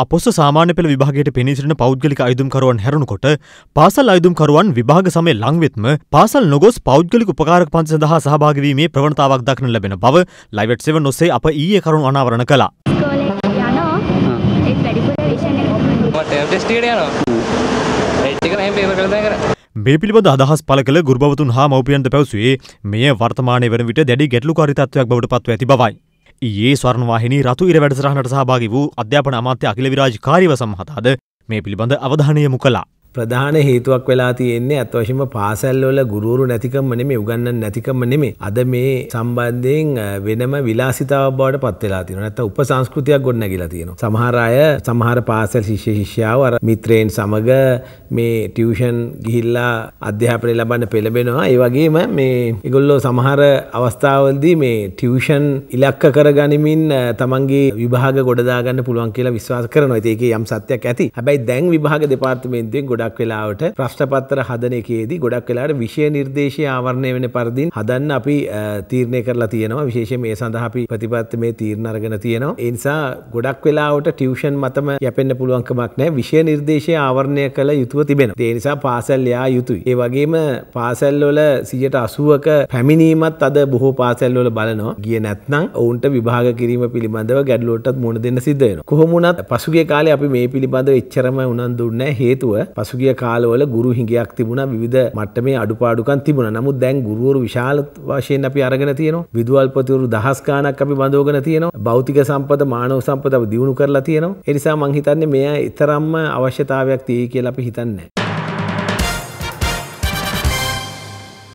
අපොස්ස සාමාන්‍ය පෙළ විභාගයට පිණිසිරෙන පෞද්ගලික අයුතුම්කරුවන් හැරුණකොට පාසල් අයුතුම්කරුවන් විභාග සමය ලංවෙත්ම පාසල් නොගොස් පෞද්ගලික උපකාරක පන්ති සඳහා සහභාගවීමේ ප්‍රවණතාවක් දක්න ලැබෙන බව ලයිවට් සෙවන් ඔස්සේ අප ඊයේ කරුණු අනාවරණ කළා. මේ පිළිබඳ අදහස් පළ කළ ගුරුබවතුන් හා මව්පියන්ද පැවසුවේ මෙය වර්තමානය වන විට දැඩි ගැටලුකාරී තත්ත්වයක් බවට පත්ව ඇති බවයි. ඒ ස්වර්ණවාහිනි රතු ඉර වැඩසටහනට සහභාගි වූ අධ්‍යාපන අමාත්‍ය අකිල විරාජ් කාරිවසම් හතාද මේ පිළිබඳ අවධානය යොමු කළා. ප්‍රධාන හේතුවක් වෙලා තියෙන්නේ අත්වශම පාසැල්වල ගුරුවරු නැතිකම නෙමේ උගන්න නැතිකම නෙමේ අද මේ සම්බන්ධයෙන් වෙනම විලාසිතාව බවට පත්වෙලා තියෙන නැත්නම් උපසංස්කෘතියක් ගොඩනැගිලා තියෙනවා සමහර අය සමහර පාසල් ශිෂ්‍ය ශිෂ්‍යාව අර මිත්‍රයන් සමග මේ ටියුෂන් ගිහිල්ලා අධ්‍යාපනය ලබන්න පෙළඹෙනවා ඒ වගේම මේ ඒගොල්ලෝ සමහර අවස්ථාවලදී මේ ටියුෂන් ඉලක්ක කරගනිමින් තමන්ගේ විභාග ගොඩදාගන්න පුළුවන් කියලා විශ්වාස කරනවා ඒකේ යම් සත්‍යයක් ඇති හැබැයි දැන් විභාග දෙපාර්තමේන්තුවෙන් ගොඩ ගොඩක් වෙලාවට ප්‍රශ්නපත්තර හදන එකේදී ගොඩක් වෙලාට විෂය නිර්දේශය ආවරණය වෙන පරදිින් හදන්න අපි තීරණය කරලා තියෙනවා විශේෂ මේ සඳහා අපි ප්‍රතිපත්ත මේ තීරණ අරගෙන තියෙනවා එනිසා ගොඩක් වෙලාවට ටියවෂන් මතම යැපෙන්න්න පුළුවන්කමක් නෑ විෂය නිර්දේශය ආවරණය කළ යුතුව තිබෙන ඒනිසා පාසල් යා යුතුයි ඒ වගේම පාසැල්වල සියට අසුවක පැමිණීමත් අද බොහෝ පාසැල්වල බලනවා ගිය නැත්නම් ඔවුන්ට විභාග කිරීම පිළිබඳව ගැඩලෝටත් මුණ දෙන්න සිද්ධයන කොහොමුණත් පසුගේ කාලේ අපි මේ පිළිබඳව එච්චරම උනන්දුන්න හේතුව පසු පසුගිය කාලවල ගුරු හිඟයක් තිබුණ විධ මට්ටමේ අඩුපාඩුකන් තිබුණ නමුත් දැන් ගුරුවරු විශාල වශයෙන් අපි අරගෙන තියෙනවා විදුවල්පතිවරු දහස්කානක් අපි බඳෝගෙන තියෙනවා බෞතික සම්පත මානව සම්පත දියුණු කරලා තියෙනවා එනිසා මංහිතන්නේ මෙය එතරම්ම අවශ්‍යතාවයක් තිය කියලා අපි හිතන්නේ.